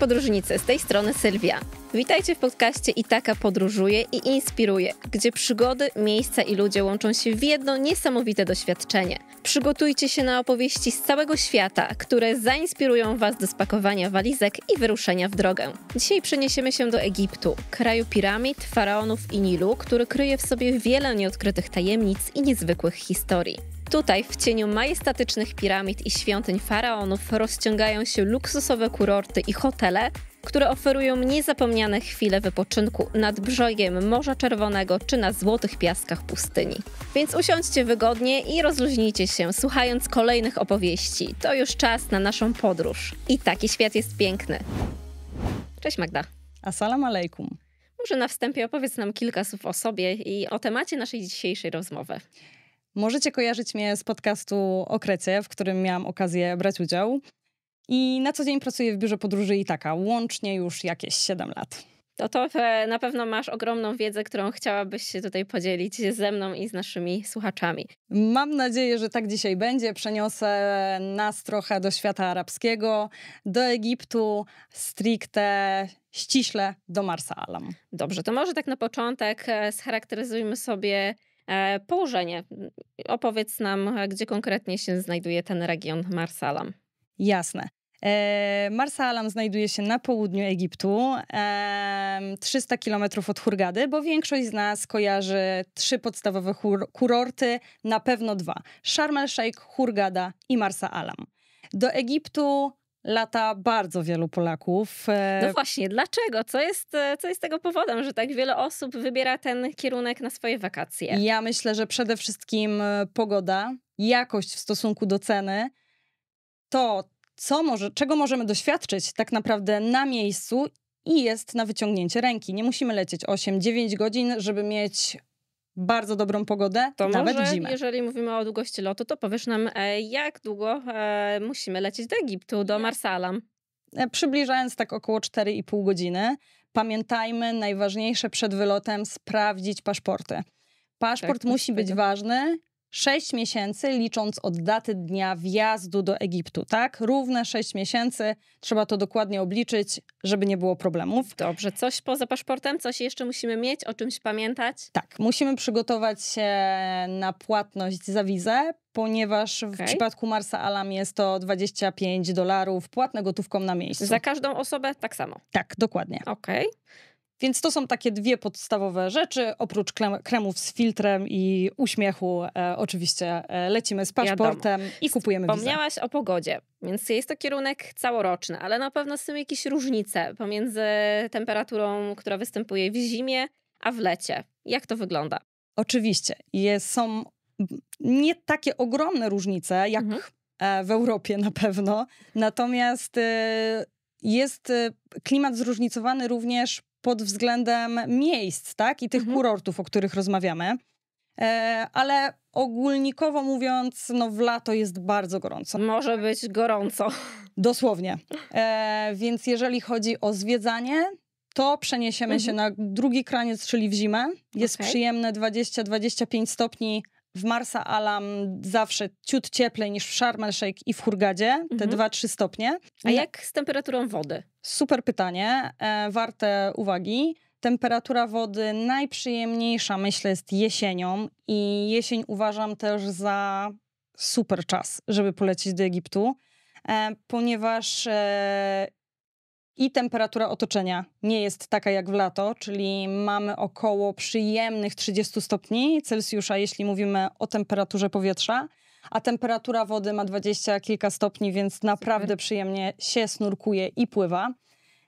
podróżnicy, z tej strony Sylwia. Witajcie w podcaście Itaka podróżuje i inspiruje, gdzie przygody, miejsca i ludzie łączą się w jedno niesamowite doświadczenie. Przygotujcie się na opowieści z całego świata, które zainspirują Was do spakowania walizek i wyruszenia w drogę. Dzisiaj przeniesiemy się do Egiptu, kraju piramid, faraonów i Nilu, który kryje w sobie wiele nieodkrytych tajemnic i niezwykłych historii. Tutaj, w cieniu majestatycznych piramid i świątyń faraonów, rozciągają się luksusowe kurorty i hotele, które oferują niezapomniane chwile wypoczynku nad brzegiem Morza Czerwonego czy na złotych piaskach pustyni. Więc usiądźcie wygodnie i rozluźnijcie się, słuchając kolejnych opowieści. To już czas na naszą podróż. I taki świat jest piękny. Cześć Magda. Assalamu alaikum. Może na wstępie opowiedz nam kilka słów o sobie i o temacie naszej dzisiejszej rozmowy. Możecie kojarzyć mnie z podcastu o Krecie, w którym miałam okazję brać udział. I na co dzień pracuję w biurze podróży i taka, łącznie już jakieś 7 lat. To to na pewno masz ogromną wiedzę, którą chciałabyś się tutaj podzielić ze mną i z naszymi słuchaczami. Mam nadzieję, że tak dzisiaj będzie. Przeniosę nas trochę do świata arabskiego, do Egiptu, stricte ściśle do Marsa Alam. Dobrze, to może tak na początek e, scharakteryzujmy sobie E, położenie. Opowiedz nam, gdzie konkretnie się znajduje ten region Marsalam. Jasne. E, Marsa Alam znajduje się na południu Egiptu, 300 km od Hurgady, bo większość z nas kojarzy trzy podstawowe kurorty, na pewno dwa: Sharm el-Sheikh, Hurgada i Marsa Alam. Do Egiptu lata bardzo wielu Polaków. E, no właśnie, dlaczego? Co jest, e, co jest tego powodem, że tak wiele osób wybiera ten kierunek na swoje wakacje? Ja myślę, że przede wszystkim e, pogoda, jakość w stosunku do ceny, to co może, czego możemy doświadczyć tak naprawdę na miejscu i jest na wyciągnięcie ręki. Nie musimy lecieć 8-9 godzin, żeby mieć bardzo dobrą pogodę, to nawet może, zimę. jeżeli mówimy o długości lotu, to powiesz nam, e, jak długo e, musimy lecieć do Egiptu, do Marsalam? E, przybliżając tak około 4,5 godziny. Pamiętajmy, najważniejsze przed wylotem sprawdzić paszporty. Paszport tak, musi być ważny, 6 miesięcy, licząc od daty dnia wjazdu do Egiptu, tak? Równe 6 miesięcy, trzeba to dokładnie obliczyć, żeby nie było problemów. Dobrze, coś poza paszportem, coś jeszcze musimy mieć, o czymś pamiętać? Tak, musimy przygotować się na płatność za wizę, ponieważ w przypadku Marsa Alam jest to 25 dolarów płatne gotówką na miejscu. Za każdą osobę tak samo? Tak, dokładnie. Okej. Okay. Więc to są takie dwie podstawowe rzeczy. Oprócz kremów z filtrem i uśmiechu, e, oczywiście e, lecimy z paszportem i kupujemy Wspomniałaś o pogodzie, więc jest to kierunek całoroczny, ale na pewno są jakieś różnice pomiędzy temperaturą, która występuje w zimie, a w lecie. Jak to wygląda? Oczywiście. Jest, są nie takie ogromne różnice jak mhm. E, w Europie na pewno, natomiast e, jest e, klimat zróżnicowany również pod względem miejsc, tak? I tych mhm. kurortów, o których rozmawiamy. E, ale ogólnikowo mówiąc, no w lato jest bardzo gorąco. Może być gorąco. Dosłownie. E, więc jeżeli chodzi o zwiedzanie, to przeniesiemy mhm. się na drugi kraniec, czyli w zimę. Jest okay. przyjemne 20-25 stopni, w Marsa Alam zawsze ciut cieplej niż w Sharm el Sheikh i w Hurgadzie, te mhm. 2-3 stopnie. A jak z temperaturą wody? Super pytanie, e, warte uwagi. Temperatura wody najprzyjemniejsza, myślę, jest jesienią i jesień uważam też za super czas, żeby polecieć do Egiptu, e, ponieważ e, i temperatura otoczenia nie jest taka jak w lato, czyli mamy około przyjemnych 30 stopni Celsjusza, jeśli mówimy o temperaturze powietrza, a temperatura wody ma 20 kilka stopni, więc naprawdę przyjemnie się snurkuje i pływa.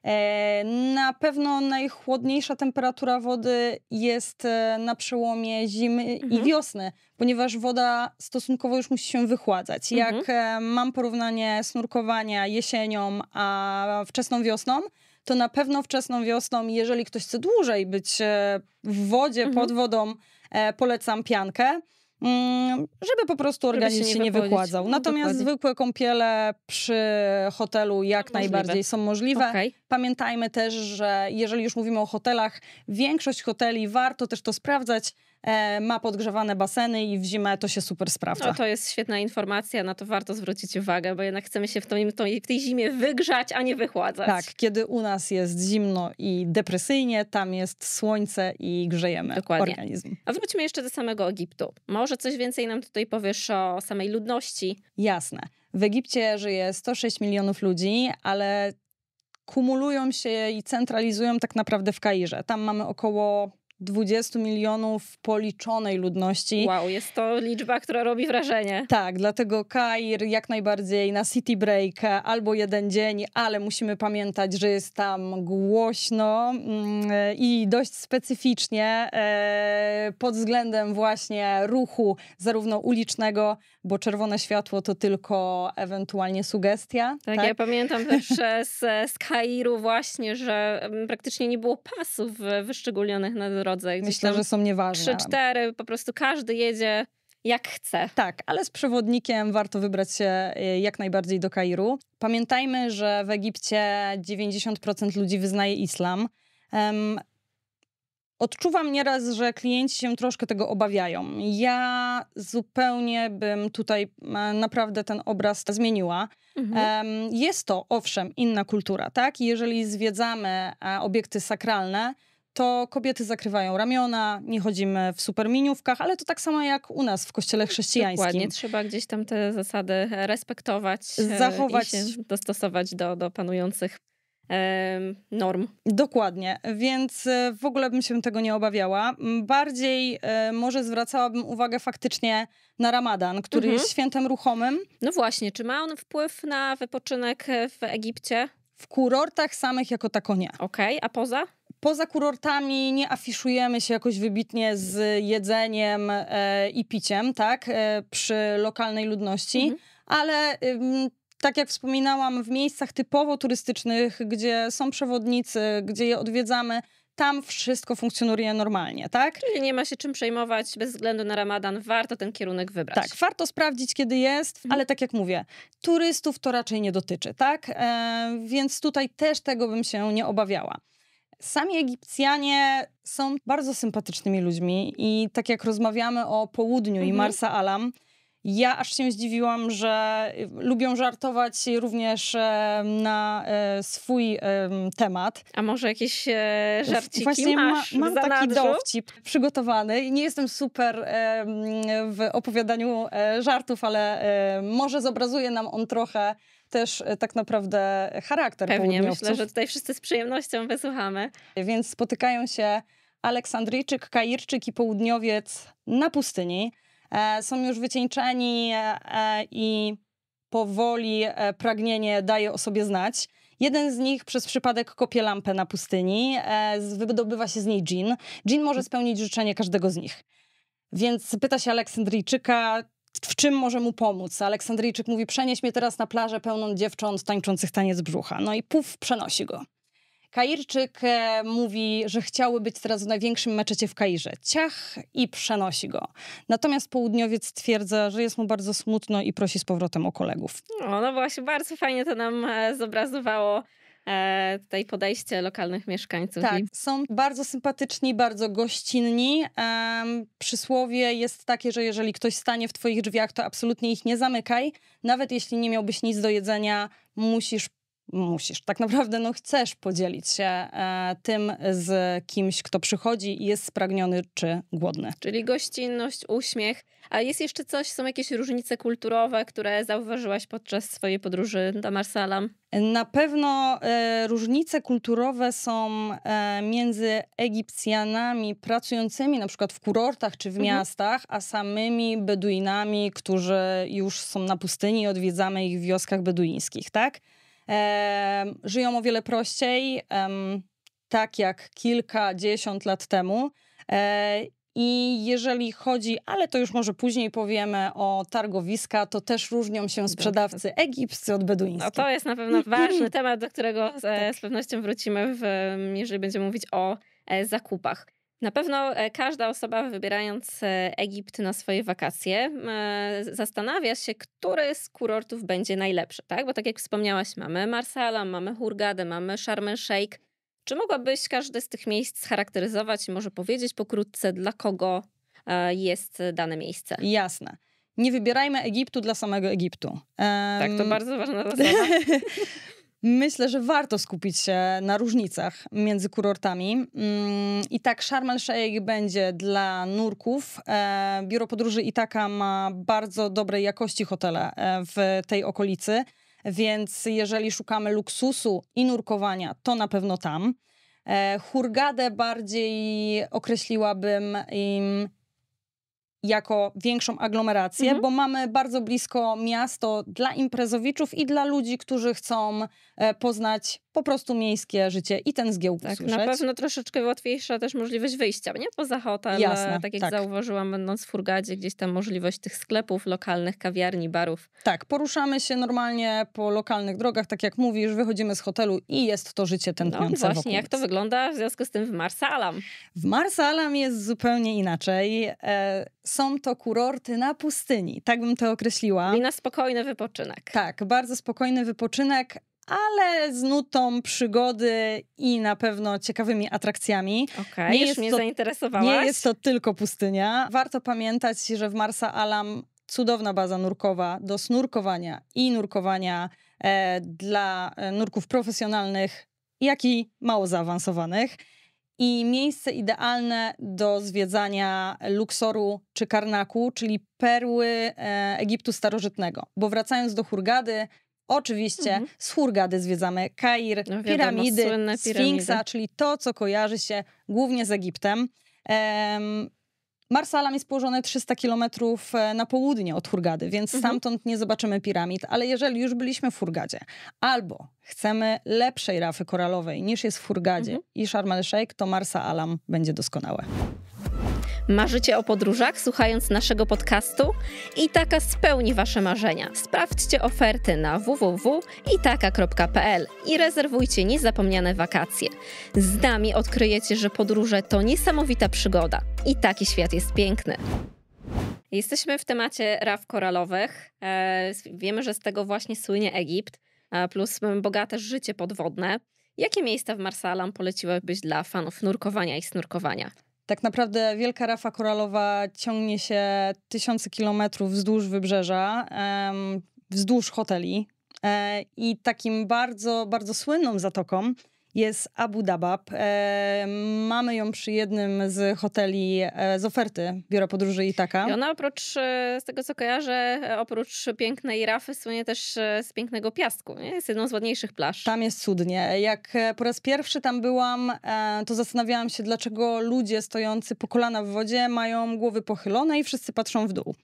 E, na pewno najchłodniejsza temperatura wody jest e, na przełomie zimy mhm. i wiosny, ponieważ woda stosunkowo już musi się wychładzać. Mhm. Jak e, mam porównanie snurkowania jesienią a wczesną wiosną, to na pewno wczesną wiosną, jeżeli ktoś chce dłużej być w wodzie, mhm. pod wodą, polecam piankę. Mm, żeby po prostu organizm się, się nie, wykładzał. No, Natomiast Dokładnie. zwykłe kąpiele przy hotelu jak najbardziej możliwe. są możliwe. Okay. Pamiętajmy też, że jeżeli już mówimy o hotelach, większość hoteli, warto też to sprawdzać, E, ma podgrzewane baseny i w zimę to się super sprawdza. No to jest świetna informacja, na to warto zwrócić uwagę, bo jednak chcemy się w, tą, w tej zimie wygrzać, a nie wychładzać. Tak, kiedy u nas jest zimno i depresyjnie, tam jest słońce i grzejemy Dokładnie. organizm. A wróćmy jeszcze do samego Egiptu. Może coś więcej nam tutaj powiesz o samej ludności? Jasne. W Egipcie żyje 106 milionów ludzi, ale kumulują się i centralizują tak naprawdę w Kairze. Tam mamy około 20 milionów policzonej ludności. Wow, jest to liczba, która robi wrażenie. Tak, dlatego Kair jak najbardziej na city break e, albo jeden dzień, ale musimy pamiętać, że jest tam głośno mm, e, i dość specyficznie e, pod względem właśnie ruchu zarówno ulicznego, bo czerwone światło to tylko ewentualnie sugestia. Tak, tak? ja pamiętam też z, z Kairu właśnie, że mm, praktycznie nie było pasów wyszczególnionych na drodze drodze. Gdzieś Myślę, że są nieważne. Trzy, cztery, po prostu każdy jedzie jak chce. Tak, ale z przewodnikiem warto wybrać się e, jak najbardziej do Kairu. Pamiętajmy, że w Egipcie 90% ludzi wyznaje islam. Um, odczuwam nieraz, że klienci się troszkę tego obawiają. Ja zupełnie bym tutaj e, naprawdę ten obraz zmieniła. Mhm. jest to, owszem, inna kultura, tak? Jeżeli zwiedzamy e, obiekty sakralne, to kobiety zakrywają ramiona, nie chodzimy w superminiówkach, ale to tak samo jak u nas w kościele chrześcijańskim. Dokładnie, trzeba gdzieś tam te zasady e, respektować, e, zachować, się dostosować do, do panujących e, norm. Dokładnie, więc w ogóle bym się tego nie obawiała. Bardziej może zwracałabym uwagę faktycznie na ramadan, który mhm. jest świętem ruchomym. No właśnie, czy ma on wpływ na wypoczynek w Egipcie? W kurortach samych jako tako nie. Okej, okay, a poza? poza kurortami nie afiszujemy się jakoś wybitnie z jedzeniem e, i piciem, tak, e, przy lokalnej ludności, mhm. ale tak jak wspominałam, w miejscach typowo turystycznych, gdzie są przewodnicy, gdzie je odwiedzamy, tam wszystko funkcjonuje normalnie, tak? Czyli nie ma się czym przejmować bez względu na ramadan, warto ten kierunek wybrać. Tak, warto sprawdzić, kiedy jest, mhm. ale tak jak mówię, turystów to raczej nie dotyczy, tak? E, więc tutaj też tego bym się nie obawiała. Sami Egipcjanie są bardzo sympatycznymi ludźmi i tak jak rozmawiamy o południu mhm. i Marsa Alam, ja aż się zdziwiłam, że y, lubią żartować również e, na e, swój temat. A może jakieś e, żarciki Właśnie masz ma, mam taki dowcip przygotowany. Nie jestem super w opowiadaniu żartów, ale może zobrazuje nam on trochę też e, tak naprawdę charakter Pewnie, myślę, że tutaj wszyscy z przyjemnością wysłuchamy. Więc spotykają się Aleksandryjczyk, Kairczyk i Południowiec na pustyni. E, są już wycieńczeni e, i powoli pragnienie daje o sobie znać. Jeden z nich przez przypadek kopie lampę na pustyni, wydobywa się z niej dżin. Dżin może spełnić życzenie każdego z nich. Więc pyta się Aleksandryjczyka, w czym może mu pomóc. Aleksandryjczyk mówi, przenieś mnie teraz na plażę pełną dziewcząt tańczących taniec brzucha. No i puf, przenosi go. Kairczyk e, mówi, że chciały być teraz w największym meczecie w Kairze. Ciach i przenosi go. Natomiast południowiec twierdza, że jest mu bardzo smutno i prosi z powrotem o kolegów. No, no właśnie, bardzo fajnie to nam e, zobrazowało e, tutaj podejście lokalnych mieszkańców. Tak, i... są bardzo sympatyczni, bardzo gościnni. E, przysłowie jest takie, że jeżeli ktoś stanie w twoich drzwiach, to absolutnie ich nie zamykaj. Nawet jeśli nie miałbyś nic do jedzenia, musisz musisz. Tak naprawdę no, chcesz podzielić się e, tym z kimś, kto przychodzi i jest spragniony czy głodny. Czyli gościnność, uśmiech. A jest jeszcze coś, są jakieś różnice kulturowe, które zauważyłaś podczas swojej podróży do Marsalam? Na pewno e, różnice kulturowe są e, między Egipcjanami pracującymi na przykład w kurortach czy w mhm. miastach, a samymi Beduinami, którzy już są na pustyni i odwiedzamy ich w wioskach beduińskich, tak? żyją o wiele prościej, tak jak kilkadziesiąt lat temu. E, I jeżeli chodzi, ale to już może później powiemy o targowiska, to też różnią się sprzedawcy egipscy od beduińskich. No to jest na pewno ważny temat, do którego z, e, tak. z pewnością wrócimy, w, mm, jeżeli będziemy mówić o e, zakupach. Na pewno e, każda osoba wybierając e, Egipt na swoje wakacje e, zastanawia się, który z kurortów będzie najlepszy, tak? Bo tak jak wspomniałaś, mamy Marsala, mamy Hurgadę, mamy Sharm el Sheikh. Czy mogłabyś każde z tych miejsc scharakteryzować i może powiedzieć pokrótce, dla kogo jest dane miejsce? Jasne nie wybierajmy Egiptu dla samego Egiptu. Um, tak, to bardzo ważna zasada. Myślę, że warto skupić się na różnicach między kurortami. Mm, I tak Sharm el-Sheikh będzie dla nurków. E, biuro Podróży Itaka ma bardzo dobrej jakości hotele e, w tej okolicy, więc jeżeli szukamy luksusu i nurkowania, to na pewno tam. E, Hurgadę bardziej określiłabym im jako większą aglomerację, mhm. bo mamy bardzo blisko miasto dla imprezowiczów i dla ludzi, którzy chcą e, poznać po prostu miejskie życie i ten zgiełk tak, usłyszeć. Na pewno troszeczkę łatwiejsza też możliwość wyjścia, nie? Poza hotel, e, Jasne, tak jak tak. zauważyłam będąc w Furgadzie, gdzieś tam możliwość tych sklepów lokalnych, kawiarni, barów. Tak, poruszamy się normalnie po lokalnych drogach, tak jak mówisz, wychodzimy z hotelu i jest to życie no tętniące No właśnie, wokół. jak to wygląda w związku z tym w Marsalam? W Marsalam jest zupełnie inaczej. E, są to kurorty na pustyni, tak bym to określiła. I na spokojny wypoczynek. Tak, bardzo spokojny wypoczynek, ale z nutą przygody i na pewno ciekawymi atrakcjami. Okay, już mnie to, zainteresowałaś. Nie jest to tylko pustynia. Warto pamiętać, że w Marsa Alam cudowna baza nurkowa do snurkowania i nurkowania e, dla e, nurków profesjonalnych, jak i mało zaawansowanych. I miejsce idealne do zwiedzania Luksoru czy Karnaku, czyli perły e, Egiptu starożytnego. Bo wracając do Hurgady, Oczywiście mhm. z Hurgady zwiedzamy Kair, no wiadomo, piramidy, piramidy, Sfinksa, czyli to, co kojarzy się głównie z Egiptem. Um, Marsalam jest położone 300 km na południe od Hurgady, więc mhm. stamtąd nie zobaczymy piramid, ale jeżeli już byliśmy w Hurgadzie albo chcemy lepszej rafy koralowej niż jest w Hurgadzie mhm. i Sharm el-Sheikh, to Marsa Alam będzie doskonałe. Marzycie o podróżach, słuchając naszego podcastu? Itaka spełni Wasze marzenia. Sprawdźcie oferty na www.itaka.pl i rezerwujcie niezapomniane wakacje. Z nami odkryjecie, że podróże to niesamowita przygoda i taki świat jest piękny. Jesteśmy w temacie raf koralowych. E, wiemy, że z tego właśnie słynie Egipt, plus bogate życie podwodne. Jakie miejsca w Marsalam poleciłabyś dla fanów nurkowania i snurkowania? Tak naprawdę wielka rafa koralowa ciągnie się tysiące kilometrów wzdłuż wybrzeża, wzdłuż hoteli. E, I takim bardzo, bardzo słynną zatoką jest Abu Dhabab. E, mamy ją przy jednym z hoteli e, z oferty Biura Podróży Itaka. I ona oprócz, e, z tego co kojarzę, e, oprócz pięknej rafy słynie też e, z pięknego piasku. Nie? Jest jedną z ładniejszych plaż. Tam jest cudnie. Jak po raz pierwszy tam byłam, e, to zastanawiałam się, dlaczego ludzie stojący po kolana w wodzie mają głowy pochylone i wszyscy patrzą w dół.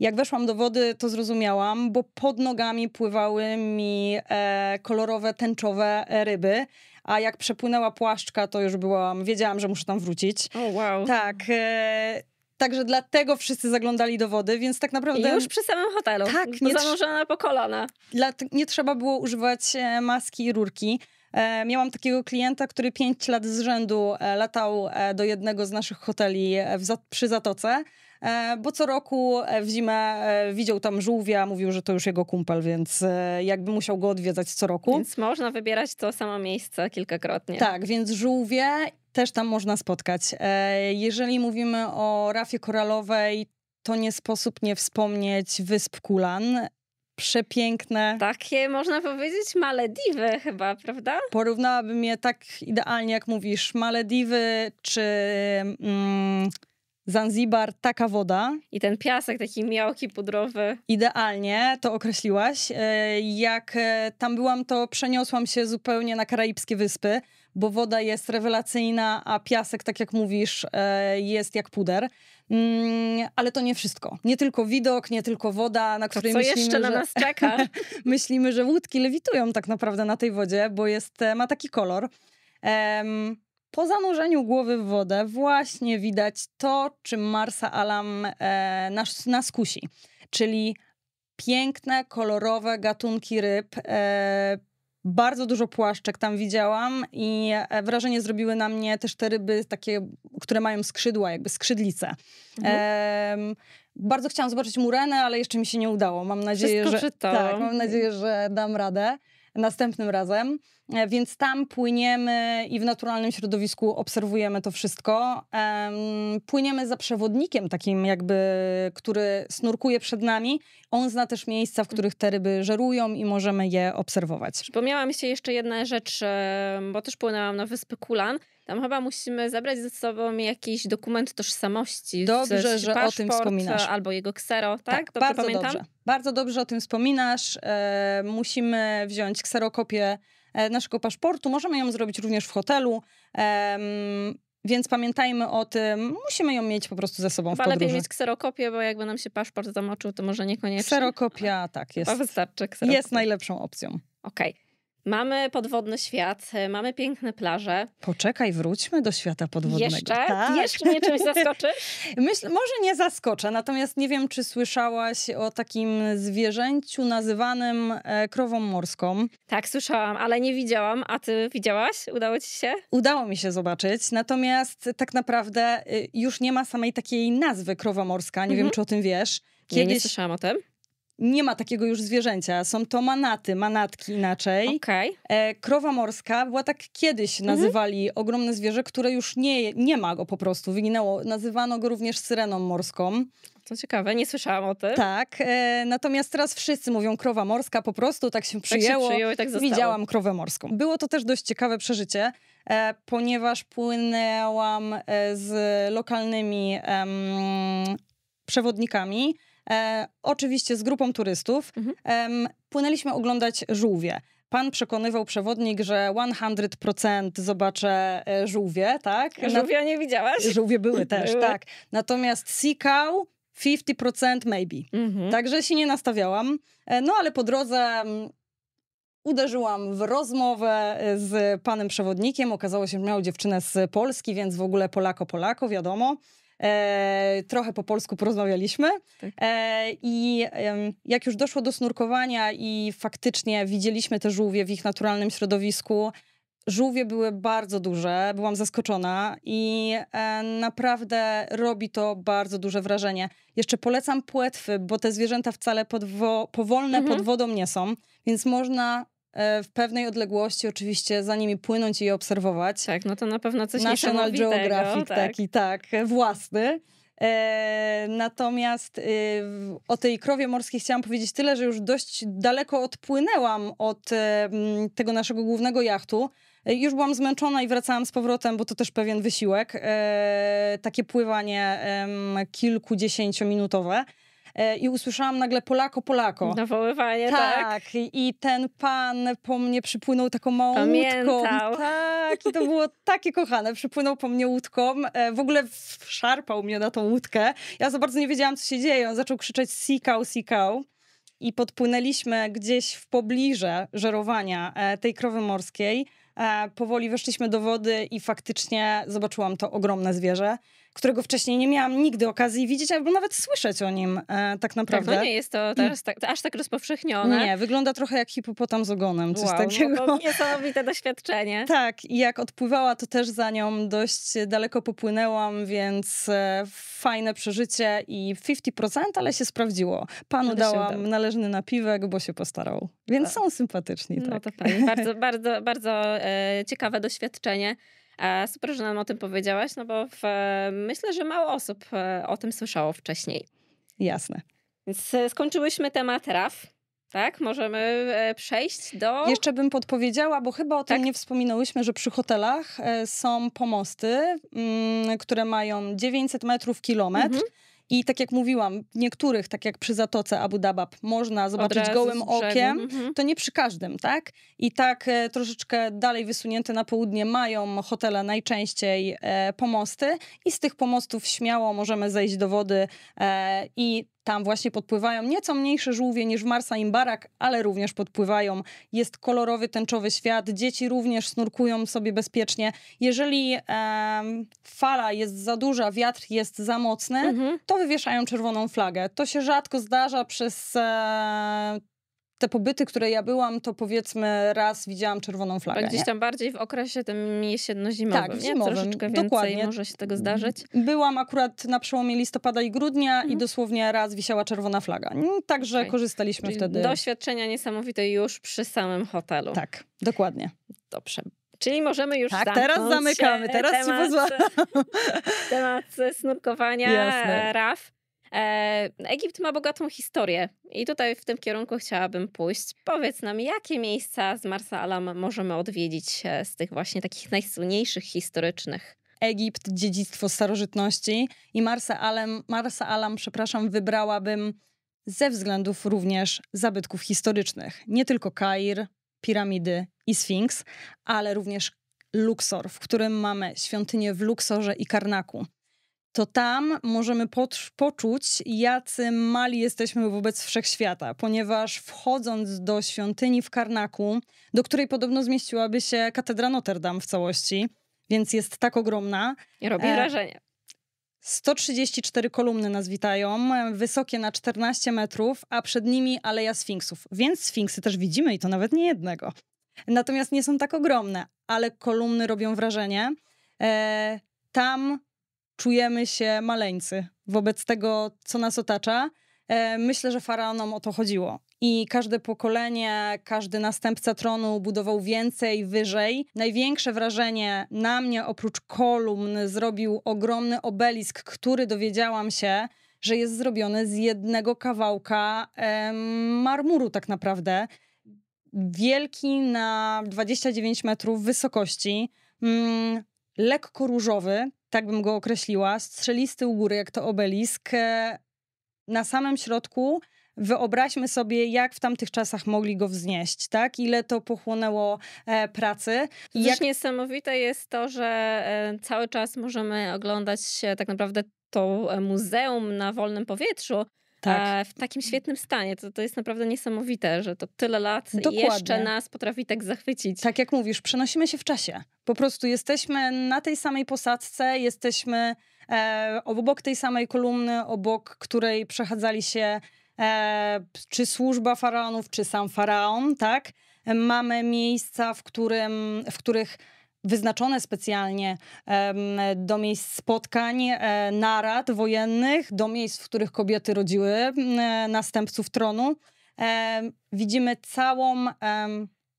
Jak weszłam do wody, to zrozumiałam, bo pod nogami pływały mi e, kolorowe, tęczowe e, ryby. A jak przepłynęła płaszczka, to już byłam, wiedziałam, że muszę tam wrócić. O, oh, wow. Tak. E, Także dlatego wszyscy zaglądali do wody, więc tak naprawdę. I już przy samym hotelu. Tak, nie zanurzona po kolana. Dla, nie trzeba było używać e, maski i rurki. E, miałam takiego klienta, który 5 lat z rzędu e, latał do jednego z naszych hoteli w, przy Zatoce E, bo co roku e, w zimę e, widział tam żółwia, mówił, że to już jego kumpel, więc jakby musiał go odwiedzać co roku. Więc można wybierać to samo miejsce kilkakrotnie. Tak, więc żółwie też tam można spotkać. Jeżeli mówimy o rafie koralowej, to nie sposób nie wspomnieć Wysp Kulan przepiękne. Takie, można powiedzieć, Malediwy chyba, prawda? Porównałabym je tak idealnie, jak mówisz, Malediwy czy... Mm, Zanzibar, taka woda. I ten piasek taki miałki, pudrowy. Idealnie to określiłaś. E, jak e, tam byłam, to przeniosłam się zupełnie na Karaibskie Wyspy, bo woda jest rewelacyjna, a piasek, tak jak mówisz, e, jest jak puder. Mm, ale to nie wszystko. Nie tylko widok, nie tylko woda, na której myślimy, co myślimy, jeszcze na że... nas czeka? myślimy, że łódki lewitują tak naprawdę na tej wodzie, bo jest, ma taki kolor po zanurzeniu głowy w wodę właśnie widać to, czym Marsa Alam e, nas, nas kusi, czyli piękne, kolorowe gatunki ryb. E, bardzo dużo płaszczek tam widziałam i e, wrażenie zrobiły na mnie też te ryby takie, które mają skrzydła, jakby skrzydlice. Mhm. E, bardzo chciałam zobaczyć murenę, ale jeszcze mi się nie udało. Mam nadzieję, Wszystko że tak, mam nadzieję, że dam radę następnym razem. E, więc tam płyniemy i w naturalnym środowisku obserwujemy to wszystko. Płyniemy za przewodnikiem takim jakby, który snurkuje przed nami. On zna też miejsca, w których te ryby żerują i możemy je obserwować. Przypomniała mi się jeszcze jedna rzecz, bo też płynęłam na wyspy Kulan tam chyba musimy zabrać ze sobą jakiś dokument tożsamości. Dobrze, coś, że o tym e, wspominasz. Albo jego ksero, tak? tak dobrze bardzo pamiętam? dobrze. Bardzo dobrze o tym wspominasz. E, musimy wziąć kserokopię e, naszego paszportu. Możemy ją zrobić również w hotelu. E, mm, więc pamiętajmy o tym, musimy ją mieć po prostu ze sobą Chyba w podróży. lepiej mieć kserokopię, bo jakby nam się paszport zamoczył, to może niekoniecznie. Kserokopia, tak, jest. wystarczy kserokopia. Jest najlepszą opcją. Okej. Okay. Mamy podwodny świat, e, mamy piękne plaże. Poczekaj, wróćmy do świata podwodnego. Jeszcze? Tak. Jeszcze mnie czymś zaskoczy? Myśl, może nie zaskoczę, natomiast nie wiem, czy słyszałaś o takim zwierzęciu nazywanym e, krową morską. Tak, słyszałam, ale nie widziałam. A ty widziałaś? Udało ci się? Udało mi się zobaczyć, natomiast tak naprawdę y, już nie ma samej takiej nazwy krowa morska. Nie mhm. wiem, czy o tym wiesz. Kiedyś, nie słyszałam o tym nie ma takiego już zwierzęcia. Są to manaty, manatki inaczej. Okay. E, krowa morska była tak kiedyś mhm. nazywali mm-hmm. ogromne zwierzę, które już nie, nie ma go po prostu, wyginęło. Nazywano go również syreną morską. To ciekawe, nie słyszałam o tym. Tak, e, natomiast teraz wszyscy mówią krowa morska, po prostu tak się przyjęło. Tak się i tak zostało. Widziałam krowę morską. Było to też dość ciekawe przeżycie, e, ponieważ płynęłam e, z lokalnymi em, przewodnikami, E, oczywiście z grupą turystów. Mhm. E, płynęliśmy oglądać żółwie. Pan przekonywał przewodnik, że 100% zobaczę e, żółwie, tak? Żółwie nie widziałaś? Żółwie były też, były. tak. Natomiast Sikał 50% maybe. Mhm. Także się nie nastawiałam. E, no ale po drodze mm, uderzyłam w rozmowę e, z panem przewodnikiem. Okazało się, że miał dziewczynę z Polski, więc w ogóle Polako-Polako, wiadomo. E, trochę po polsku porozmawialiśmy. Tak. E, I e, jak już doszło do snurkowania i faktycznie widzieliśmy te żółwie w ich naturalnym środowisku, żółwie były bardzo duże, byłam zaskoczona i e, naprawdę robi to bardzo duże wrażenie. Jeszcze polecam płetwy, bo te zwierzęta wcale powolne mhm. pod wodą nie są, więc można E, w pewnej odległości oczywiście za nimi płynąć i je obserwować. Tak, no to na pewno coś National Geographic tak. taki, tak, własny. E, natomiast e, o tej krowie morskiej chciałam powiedzieć tyle, że już dość daleko odpłynęłam od e, tego naszego głównego jachtu. E, już byłam zmęczona i wracałam z powrotem, bo to też pewien wysiłek. E, takie pływanie kilkudziesięciominutowe. E, i usłyszałam nagle Polako, Polako. Nawoływanie, tak. tak. I ten pan po mnie przypłynął taką małą Pamiętał. łódką. Tak, i to było takie kochane. Przypłynął po mnie łódką, e, w ogóle szarpał mnie na tą łódkę. Ja za bardzo nie wiedziałam, co się dzieje. On zaczął krzyczeć sikał, sikał i podpłynęliśmy gdzieś w pobliże żerowania e, tej krowy morskiej. Powoli weszliśmy do wody i faktycznie zobaczyłam to ogromne zwierzę którego wcześniej nie miałam nigdy okazji widzieć, albo nawet słyszeć o nim e, tak, tak naprawdę. Tak, nie jest to mm. teraz tak, aż tak rozpowszechnione. Nie, wygląda trochę jak hipopotam z ogonem, coś wow, no takiego. No niesamowite doświadczenie. Tak, i jak odpływała, to też za nią dość daleko popłynęłam, więc e, fajne przeżycie i 50%, ale się sprawdziło. Panu dałam udało. należny napiwek, bo się postarał. Więc tak. są sympatyczni, no tak. No to fajnie. bardzo, bardzo, bardzo e, ciekawe doświadczenie. E, super, że nam o tym powiedziałaś, no bo w, e, myślę, że mało osób e, o tym słyszało wcześniej. Jasne. Więc skończyłyśmy temat RAF. Tak, możemy przejść do. Jeszcze bym podpowiedziała, bo chyba o tym tak. nie wspominałyśmy, że przy hotelach są pomosty, mm, które mają 900 metrów kilometr. Mhm i tak jak mówiłam, niektórych, tak jak przy Zatoce Abu Dabab, można zobaczyć gołym okiem, mhm. to nie przy każdym, tak? I tak e, troszeczkę dalej wysunięte na południe mają hotele najczęściej e, pomosty i z tych pomostów śmiało możemy zejść do wody e, i tam właśnie podpływają nieco mniejsze żółwie niż w Marsa Imbarak, ale również podpływają. Jest kolorowy, tęczowy świat, dzieci również snurkują sobie bezpiecznie. Jeżeli e, fala jest za duża, wiatr jest za mocny, mhm. to wywieszają czerwoną flagę. To się rzadko zdarza przez e, te pobyty, które ja byłam, to powiedzmy raz widziałam czerwoną flagę. Ale tak gdzieś tam bardziej w okresie tym jesienno-zimowym, tak, nie? Troszeczkę więcej dokładnie. może się tego zdarzyć. Mhm. Byłam akurat na przełomie listopada i grudnia mhm. i dosłownie raz wisiała czerwona flaga. Mm, także okay. korzystaliśmy Czyli wtedy. Doświadczenia niesamowite już przy samym hotelu. Tak, dokładnie. Dobrze. Czyli możemy już Tak, teraz zamykamy, teraz temat, ci pozwalam. Temat snurkowania, Jasne. raf. E, Egipt ma bogatą historię i tutaj w tym kierunku chciałabym pójść. Powiedz nam, jakie miejsca z Marsa Alam możemy odwiedzić e, z tych właśnie takich najsłynniejszych historycznych? Egipt, dziedzictwo starożytności i Marsa Alam, Marsa Alam, przepraszam, wybrałabym ze względów również zabytków historycznych. Nie tylko Kair, piramidy i Sfinks, ale również Luksor, w którym mamy świątynię w Luksorze i Karnaku to tam możemy poczuć, jacy mali jesteśmy wobec wszechświata, ponieważ wchodząc do świątyni w Karnaku, do której podobno zmieściłaby się katedra Notre Dame w całości, więc jest tak ogromna. Robi e, wrażenie. 134 kolumny nas witają, e, wysokie na 14 metrów, a przed nimi Aleja Sfinksów. Więc Sfinksy też widzimy i to nawet nie jednego. Natomiast nie są tak ogromne, ale kolumny robią wrażenie. E, tam czujemy się maleńcy wobec tego, co nas otacza. E, myślę, że faraonom o to chodziło. I każde pokolenie, każdy następca tronu budował więcej, wyżej. Największe wrażenie na mnie, oprócz kolumn, zrobił ogromny obelisk, który dowiedziałam się, że jest zrobiony z jednego kawałka e, marmuru, tak naprawdę. Wielki na 29 metrów wysokości, mm, lekko różowy, tak bym go określiła, strzelisty u góry, jak to obelisk. E, na samym środku wyobraźmy sobie, jak w tamtych czasach mogli go wznieść, tak? Ile to pochłonęło e, pracy. I jak... niesamowite jest to, że e, cały czas możemy oglądać e, tak naprawdę to e, muzeum na wolnym powietrzu, tak. E, w takim świetnym stanie. To, to jest naprawdę niesamowite, że to tyle lat Dokładnie. jeszcze nas potrafi tak zachwycić. Tak jak mówisz, przenosimy się w czasie. Po prostu jesteśmy na tej samej posadzce, jesteśmy e, obok tej samej kolumny, obok której przechadzali się e, czy służba faraonów, czy sam faraon, tak? Mamy miejsca, w, którym, w których wyznaczone specjalnie do miejsc spotkań, e, narad wojennych, do miejsc, w których kobiety rodziły e, następców tronu. E, widzimy całą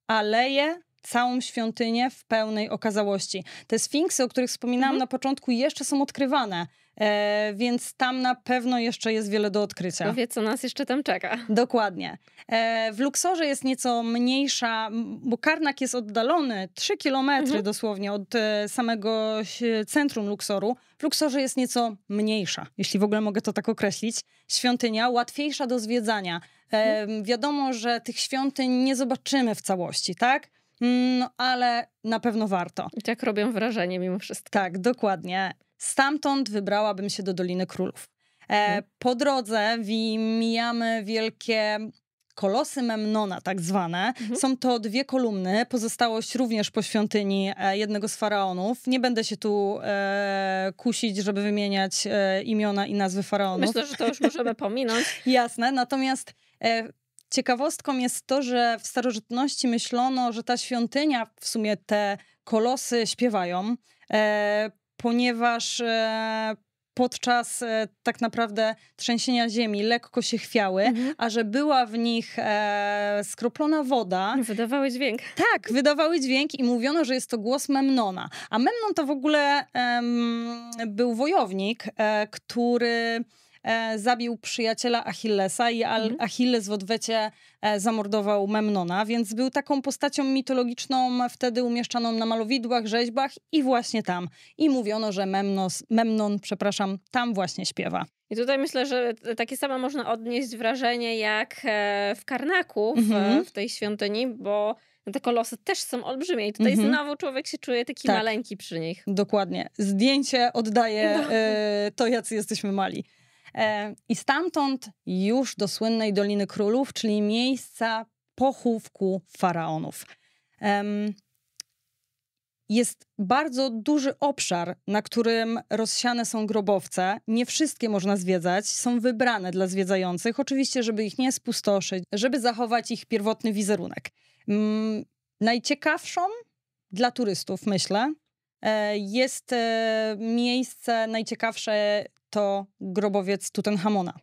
aleję całą świątynię w pełnej okazałości. Te sfinksy, o których wspominałam mhm. na początku, jeszcze są odkrywane. E, więc tam na pewno jeszcze jest wiele do odkrycia. Kto wie, co nas jeszcze tam czeka. Dokładnie. E, w Luksorze jest nieco mniejsza, bo Karnak jest oddalony 3 kilometry mhm. dosłownie od e, samego e, centrum Luksoru. W Luksorze jest nieco mniejsza, jeśli w ogóle mogę to tak określić. Świątynia łatwiejsza do zwiedzania. E, mhm. wiadomo, że tych świątyń nie zobaczymy w całości, tak? Mm, no, ale na pewno warto. Jak robią wrażenie mimo wszystko. Tak, dokładnie. Stamtąd wybrałabym się do Doliny Królów. E, mhm. po drodze mijamy wielkie kolosy Memnona, tak zwane. Mhm. Są to dwie kolumny, pozostałość również po świątyni e, jednego z faraonów. Nie będę się tu e, kusić, żeby wymieniać e, imiona i nazwy faraonów. Myślę, że to już możemy pominąć. Jasne, natomiast... E, ciekawostką jest to, że w starożytności myślono, że ta świątynia, w sumie te kolosy śpiewają. E, ponieważ e, podczas e, tak naprawdę trzęsienia ziemi lekko się chwiały, mhm. a że była w nich e, skroplona woda. Wydawały dźwięk. Tak, wydawały dźwięk i mówiono, że jest to głos Memnona. A Memnon to w ogóle był wojownik, który E, zabił przyjaciela Achillesa i Al mhm. Achilles w odwecie e, zamordował Memnona, więc był taką postacią mitologiczną wtedy umieszczaną na malowidłach, rzeźbach i właśnie tam. I mówiono, że Memnos, Memnon, przepraszam, tam właśnie śpiewa. I tutaj myślę, że takie samo można odnieść wrażenie jak e, w Karnaku, w, mhm. w tej świątyni, bo te kolosy też są olbrzymie i tutaj mm -hmm. znowu człowiek się czuje taki tak. maleńki przy nich. Dokładnie. Zdjęcie oddaje no. y, to, jacy jesteśmy mali. E, I stamtąd już do słynnej Doliny Królów, czyli miejsca pochówku faraonów. Jest bardzo duży obszar, na którym rozsiane są grobowce. Nie wszystkie można zwiedzać, są wybrane dla zwiedzających, oczywiście, żeby ich nie spustoszyć, żeby zachować ich pierwotny wizerunek. Najciekawszą dla turystów, myślę, E, jest e, miejsce najciekawsze to grobowiec Tutenchamona,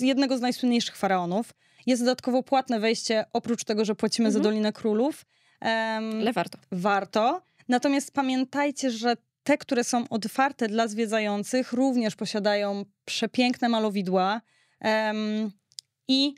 jednego z najsłynniejszych faraonów. Jest dodatkowo płatne wejście, oprócz tego, że płacimy mhm. za Dolinę Królów. Um, Ale warto. Warto. Natomiast pamiętajcie, że te, które są otwarte dla zwiedzających, również posiadają przepiękne malowidła um, i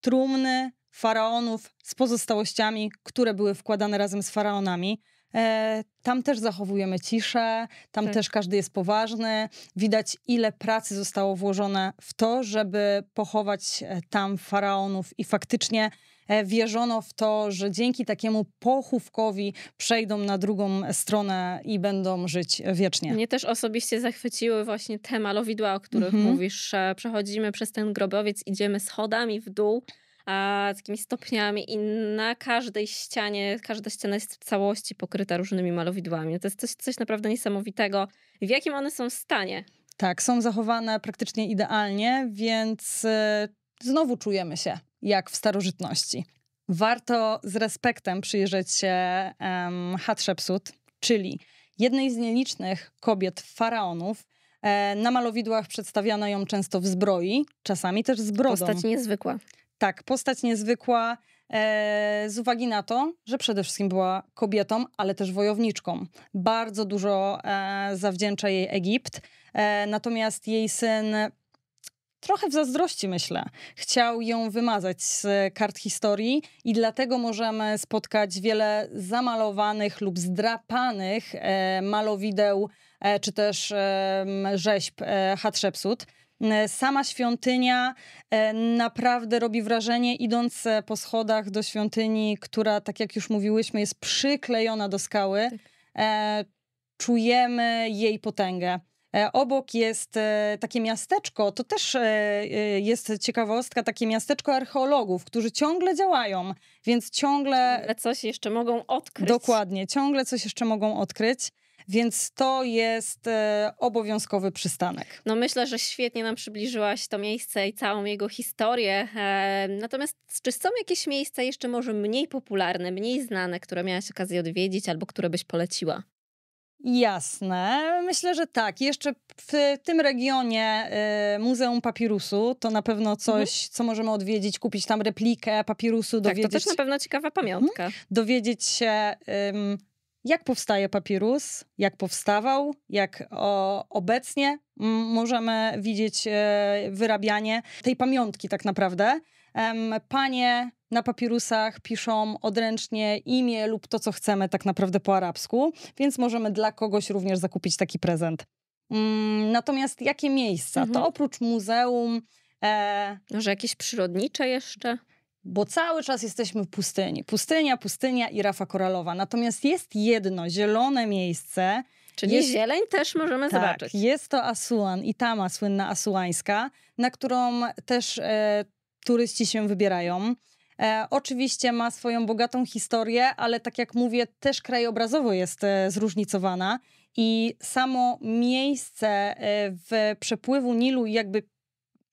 trumny faraonów z pozostałościami, które były wkładane razem z faraonami. E, tam też zachowujemy ciszę, tam tak. też każdy jest poważny. Widać, ile pracy zostało włożone w to, żeby pochować e, tam faraonów i faktycznie e, wierzono w to, że dzięki takiemu pochówkowi przejdą na drugą stronę i będą żyć wiecznie. Mnie też osobiście zachwyciły właśnie te malowidła, o których mm mówisz. Przechodzimy przez ten grobowiec, idziemy schodami w dół a takimi stopniami i na każdej ścianie, każda ściana jest w całości pokryta różnymi malowidłami. To jest coś, coś naprawdę niesamowitego. W jakim one są stanie? Tak, są zachowane praktycznie idealnie, więc y, znowu czujemy się jak w starożytności. Warto z respektem przyjrzeć się um, Hatshepsut, czyli jednej z nielicznych kobiet faraonów. E, na malowidłach przedstawiano ją często w zbroi, czasami też z brodą. Postać niezwykła. Tak, postać niezwykła e, z uwagi na to, że przede wszystkim była kobietą, ale też wojowniczką. Bardzo dużo e, zawdzięcza jej Egipt. E, natomiast jej syn trochę w zazdrości, myślę. Chciał ją wymazać z kart historii i dlatego możemy spotkać wiele zamalowanych lub zdrapanych malowideł czy też rzeźb Hatshepsut. E, sama świątynia e, naprawdę robi wrażenie, idąc e, po schodach do świątyni, która, tak jak już mówiłyśmy, jest przyklejona do skały. Tak. Czujemy jej potęgę. Obok jest takie miasteczko, to też jest ciekawostka, takie miasteczko archeologów, którzy ciągle działają, więc ciągle. Ciągle coś jeszcze mogą odkryć. Dokładnie, ciągle coś jeszcze mogą odkryć więc to jest e, obowiązkowy przystanek. No myślę, że świetnie nam przybliżyłaś to miejsce i całą jego historię. E, natomiast czy są jakieś miejsca jeszcze może mniej popularne, mniej znane, które miałaś okazję odwiedzić albo które byś poleciła? Jasne, myślę, że tak. Jeszcze w tym regionie e, Muzeum Papirusu to na pewno mhm. coś, mhm. co możemy odwiedzić, kupić tam replikę papirusu, tak, dowiedzieć... Tak, to też na pewno ciekawa mhm. pamiątka. Dowiedzieć się, jak powstaje papirus, jak powstawał, jak o, obecnie możemy widzieć e, wyrabianie tej pamiątki tak naprawdę. Panie na papirusach piszą odręcznie imię lub to, co chcemy tak naprawdę po arabsku, więc możemy dla kogoś również zakupić taki prezent. Mm, natomiast jakie miejsca? Mhm. To oprócz muzeum, E... Może jakieś przyrodnicze jeszcze? bo cały czas jesteśmy w pustyni. Pustynia, pustynia i rafa koralowa. Natomiast jest jedno zielone miejsce. Czyli jest, zieleń też możemy tak, zobaczyć. Jest to Asuan i Tama, słynna asuańska, na którą też e, turyści się wybierają. E, oczywiście ma swoją bogatą historię, ale tak jak mówię, też krajobrazowo jest e, zróżnicowana i samo miejsce e, w przepływu Nilu, jakby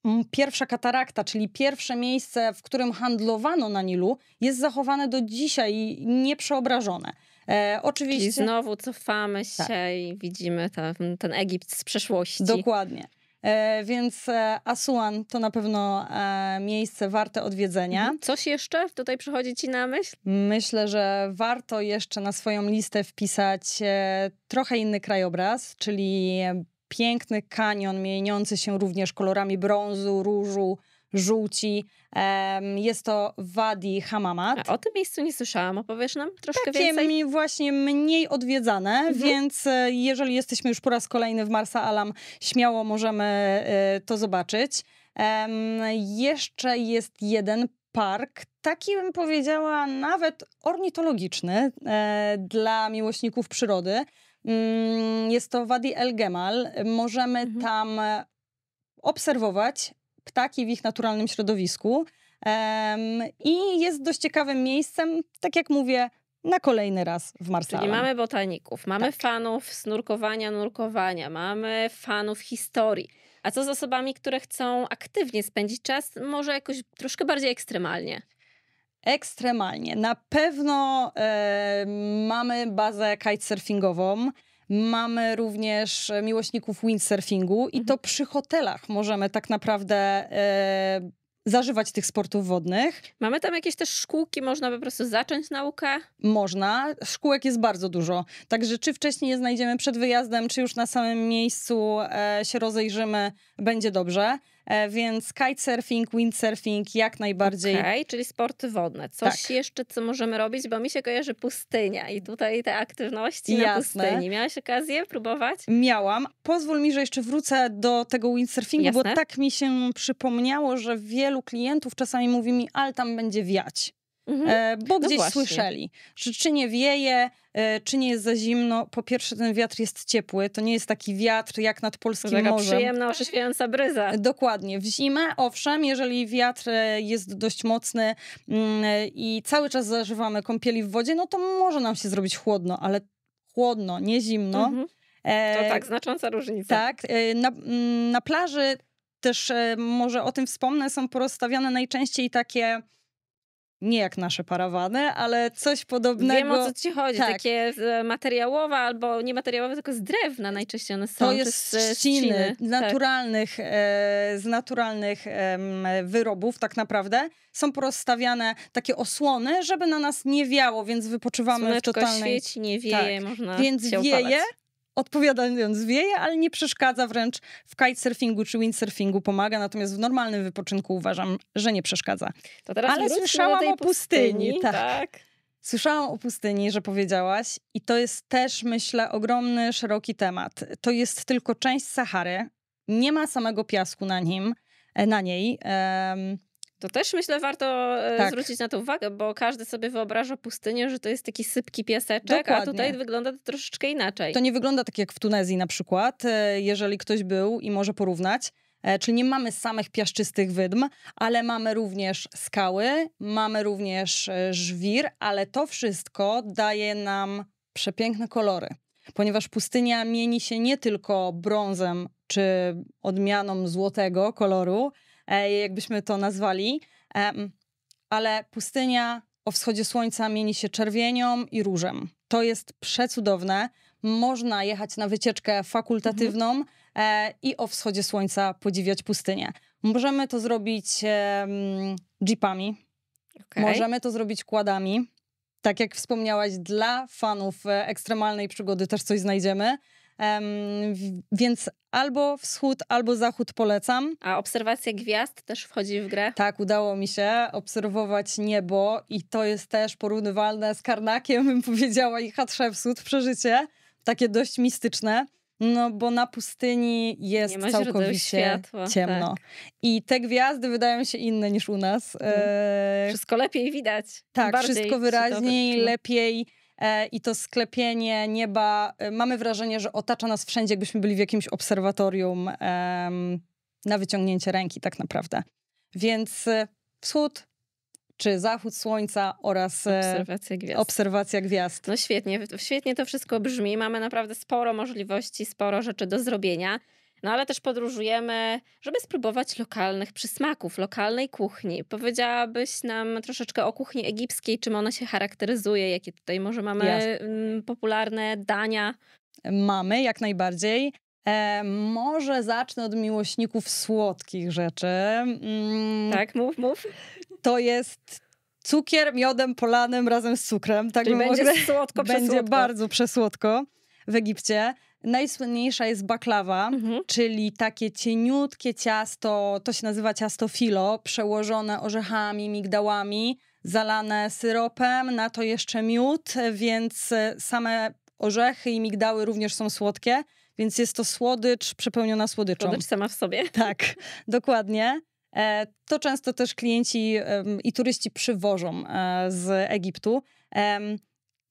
Mm, pierwsza katarakta, czyli pierwsze miejsce, w którym handlowano na Nilu, jest zachowane do dzisiaj nieprzeobrażone. E, oczywiście. Czyli znowu cofamy się tak. i widzimy ten, ten Egipt z przeszłości. Dokładnie. E, więc e, Asuan to na pewno e, miejsce warte odwiedzenia. Mhm. Coś jeszcze tutaj przychodzi ci na myśl? Myślę, że warto jeszcze na swoją listę wpisać e, trochę inny krajobraz, czyli piękny kanion mieniący się również kolorami brązu, różu, żółci. Jest to Wadi Hamamat. A o tym miejscu nie słyszałam, opowiesz nam troszkę Takie więcej? Takie właśnie mniej odwiedzane, mhm. więc e, jeżeli jesteśmy już po raz kolejny w Marsa Alam, śmiało możemy e, to zobaczyć. Jeszcze jest jeden park, taki bym powiedziała nawet ornitologiczny e, dla miłośników przyrody. Mm, jest to Wadi El Gemal. Możemy mhm. tam obserwować ptaki w ich naturalnym środowisku. I jest dość ciekawym miejscem, tak jak mówię, na kolejny raz w Marsylii. Czyli mamy botaników, mamy tak. fanów snurkowania, nurkowania, mamy fanów historii. A co z osobami, które chcą aktywnie spędzić czas, może jakoś troszkę bardziej ekstremalnie? Ekstremalnie. Na pewno e, mamy bazę kitesurfingową. Mamy również miłośników windsurfingu i to mhm. przy hotelach możemy tak naprawdę e, zażywać tych sportów wodnych. Mamy tam jakieś też szkółki, można po prostu zacząć naukę? Można, szkółek jest bardzo dużo. Także czy wcześniej je znajdziemy przed wyjazdem, czy już na samym miejscu e, się rozejrzymy, będzie dobrze. E, więc kitesurfing, windsurfing jak najbardziej. Okej, okay, czyli sporty wodne. Coś tak. jeszcze, co możemy robić, bo mi się kojarzy pustynia i tutaj te aktywności Jasne. na pustyni. Miałaś okazję próbować? Miałam. Pozwól mi, że jeszcze wrócę do tego windsurfingu, Jasne. bo tak mi się przypomniało, że wielu klientów czasami mówi mi, ale tam będzie wiać. Mhm. E, bo no gdzieś no słyszeli, że czy nie wieje, e, czy nie jest za zimno. Po pierwsze, ten wiatr jest ciepły, to nie jest taki wiatr jak nad polskim to taka morzem. przyjemna, orzeźwiająca bryza. E, dokładnie. W zimę, owszem, jeżeli wiatr jest dość mocny mm, i cały czas zażywamy kąpieli w wodzie, no to może nam się zrobić chłodno, ale chłodno, nie zimno. Mhm. To tak, znacząca różnica. Tak. na, mm, na plaży też może o tym wspomnę, są porozstawiane najczęściej takie nie jak nasze parawany, ale coś podobnego. Wiem o co ci chodzi, tak. takie e, materiałowe albo niemateriałowe, tylko z drewna najczęściej one są. To jest e, z, ściny, tak. e, z naturalnych, tak. z naturalnych wyrobów tak naprawdę. Są porozstawiane takie osłony, żeby na nas nie wiało, więc wypoczywamy Słoneczko w totalnej... świeci, nie tak. wieje, tak. można Więc się wieje, opalać odpowiadając wieje, ale nie przeszkadza wręcz w kitesurfingu czy windsurfingu pomaga, natomiast w normalnym wypoczynku uważam, że nie przeszkadza. ale słyszałam o pustyni, pustyni tak. tak. Słyszałam o pustyni, że powiedziałaś, i to jest też, myślę, ogromny, szeroki temat. To jest tylko część Sahary, nie ma samego piasku na nim, e, na niej. Um, to też myślę warto e, tak. zwrócić na to uwagę, bo każdy sobie wyobraża pustynię, że to jest taki sypki piaseczek, Dokładnie. a tutaj wygląda to troszeczkę inaczej. To nie wygląda tak jak w Tunezji na przykład, e, jeżeli ktoś był i może porównać. E, czyli nie mamy samych piaszczystych wydm, ale mamy również skały, mamy również żwir, ale to wszystko daje nam przepiękne kolory, ponieważ pustynia mieni się nie tylko brązem czy odmianą złotego koloru, jakbyśmy to nazwali. Ale pustynia o wschodzie słońca mieni się czerwienią i różem. To jest przecudowne. Można jechać na wycieczkę fakultatywną mhm. E, i o wschodzie słońca podziwiać pustynię. Możemy to zrobić jeepami. Okay. Możemy to zrobić kładami tak jak wspomniałaś, dla fanów e, ekstremalnej przygody też coś znajdziemy więc albo wschód, albo zachód polecam. A obserwacja gwiazd też wchodzi w grę? Tak, udało mi się obserwować niebo i to jest też porównywalne z Karnakiem, bym powiedziała, i Hatshepsut, przeżycie, takie dość mistyczne. No bo na pustyni jest całkowicie światła, tak. ciemno. Tak. I te gwiazdy wydają się inne niż u nas. E, wszystko lepiej widać. Tak, wszystko wyraźniej, lepiej E, i to sklepienie nieba, e, mamy wrażenie, że otacza nas wszędzie, jakbyśmy byli w jakimś obserwatorium na wyciągnięcie ręki tak naprawdę. Więc e, wschód, czy zachód słońca oraz obserwacja gwiazd. obserwacja gwiazd. No świetnie, świetnie to wszystko brzmi. Mamy naprawdę sporo możliwości, sporo rzeczy do zrobienia. No ale też podróżujemy, żeby spróbować lokalnych przysmaków, lokalnej kuchni. Powiedziałabyś nam troszeczkę o kuchni egipskiej, czym ona się charakteryzuje, jakie tutaj może mamy Jasne. popularne dania? Mamy, jak najbardziej. E, może zacznę od miłośników słodkich rzeczy. Mm, tak, mów, mów. To jest cukier miodem polanym razem z cukrem. Tak Czyli będzie mogę, słodko, Będzie przesłodko. bardzo przesłodko w Egipcie. Najsłynniejsza jest baklawa, mhm. czyli takie cieniutkie ciasto, to się nazywa ciasto filo, przełożone orzechami, migdałami, zalane syropem, na to jeszcze miód, więc e, same orzechy i migdały również są słodkie, więc jest to słodycz przepełniona słodyczą. Słodycz sama w sobie. Tak, dokładnie. E, to często też klienci i turyści przywożą e, z Egiptu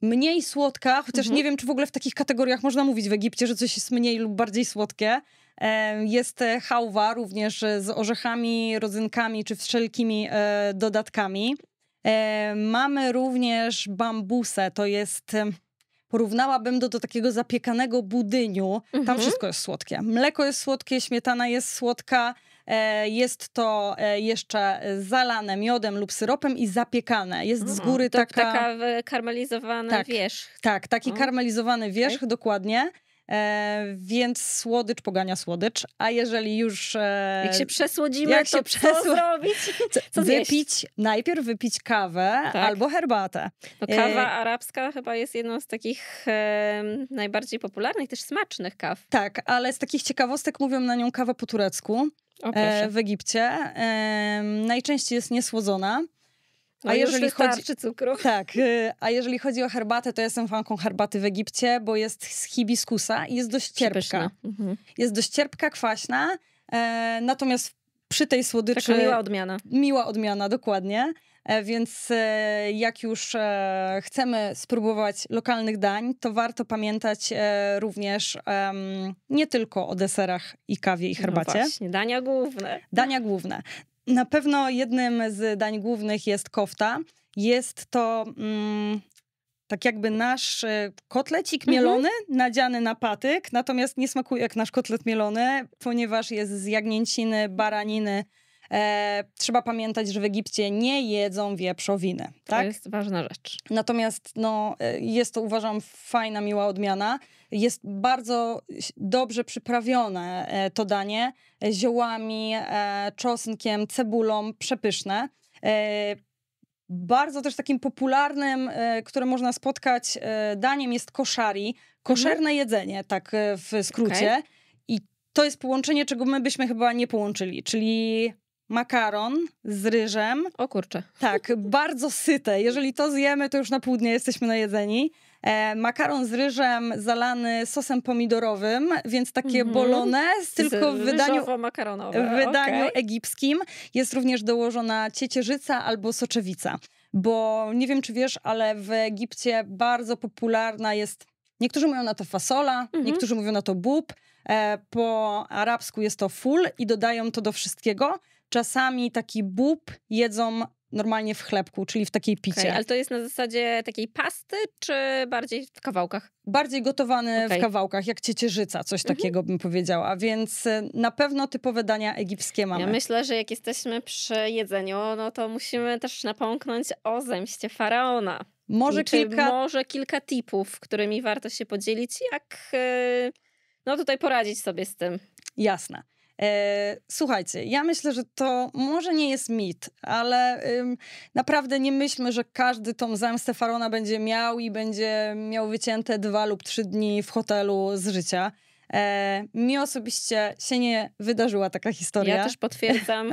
mniej słodka, chociaż mhm. nie wiem, czy w ogóle w takich kategoriach można mówić w Egipcie, że coś jest mniej lub bardziej słodkie. Jest e, hałwa również e, z orzechami, rodzynkami czy wszelkimi e, dodatkami. Mamy również bambusę, to jest porównałabym do, do takiego zapiekanego budyniu. Tam mhm. wszystko jest słodkie. Mleko jest słodkie, śmietana jest słodka, E, jest to e, jeszcze zalane miodem lub syropem i zapiekane. Jest z mhm. góry taka... Taka karmelizowana tak, wierzch. Tak, taki no. karmelizowany wierzch, okay. dokładnie. E, więc słodycz pogania słodycz, a jeżeli już... E, jak się przesłodzimy, jak to się przesłodzimy co zrobić? Co, co wypić, najpierw wypić kawę tak. albo herbatę. No, kawa e... arabska chyba jest jedną z takich najbardziej popularnych, też smacznych kaw. Tak, ale z takich ciekawostek mówią na nią kawę po turecku. O, e, w Egipcie. najczęściej jest niesłodzona. No a jeżeli chodzi cukru. Tak, y, a jeżeli chodzi o herbatę, to jestem fanką herbaty w Egipcie, bo jest z hibiskusa i jest dość cierpka. Mhm. Jest dość cierpka, kwaśna. E, natomiast przy tej słodyczy Taka miła odmiana. Miła odmiana, dokładnie. E, więc e, jak już e, chcemy spróbować lokalnych dań, to warto pamiętać również nie tylko o deserach i kawie i no herbacie. No właśnie, dania główne. Dania główne. Na pewno jednym z dań głównych jest kofta. Jest to mm, tak jakby nasz kotlecik mhm. mielony nadziany na patyk, natomiast nie smakuje jak nasz kotlet mielony, ponieważ jest z jagnięciny, baraniny, E, trzeba pamiętać, że w Egipcie nie jedzą wieprzowiny. Tak? To jest ważna rzecz. Natomiast no, e, jest to uważam fajna, miła odmiana. Jest bardzo dobrze przyprawione e, to danie e, ziołami, czosnkiem, cebulą, przepyszne. Bardzo też takim popularnym, które można spotkać daniem jest koszari. Koszerne mhm. jedzenie, tak w skrócie. Okay. I to jest połączenie, czego my byśmy chyba nie połączyli, czyli makaron z ryżem. O kurczę. Tak, bardzo syte. Jeżeli to zjemy, to już na południe jesteśmy najedzeni. E, makaron z ryżem zalany sosem pomidorowym, więc takie mm -hmm. bolognese, tylko w wydaniu, w wydaniu okay. egipskim. Jest również dołożona ciecierzyca albo soczewica. Bo nie wiem, czy wiesz, ale w Egipcie bardzo popularna jest Niektórzy mówią na to fasola, mhm. niektórzy mówią na to bób. E, po arabsku jest to ful i dodają to do wszystkiego. Czasami taki bób jedzą normalnie w chlebku, czyli w takiej picie. Okay, ale to jest na zasadzie takiej pasty, czy bardziej w kawałkach? Bardziej gotowany okay. w kawałkach, jak ciecierzyca, coś mm -hmm. takiego bym powiedziała. Więc y, na pewno typowe dania egipskie mamy. Ja myślę, że jak jesteśmy przy jedzeniu, no to musimy też napomknąć o zemście faraona. Może, kilka... może kilka tipów, którymi warto się podzielić, jak y, no tutaj poradzić sobie z tym. Jasne. E, słuchajcie, ja myślę, że to może nie jest mit, ale ym, naprawdę nie myślmy, że każdy tą zemstę Farona będzie miał i będzie miał wycięte dwa lub trzy dni w hotelu z życia. E, mi osobiście się nie wydarzyła taka historia. Ja też potwierdzam.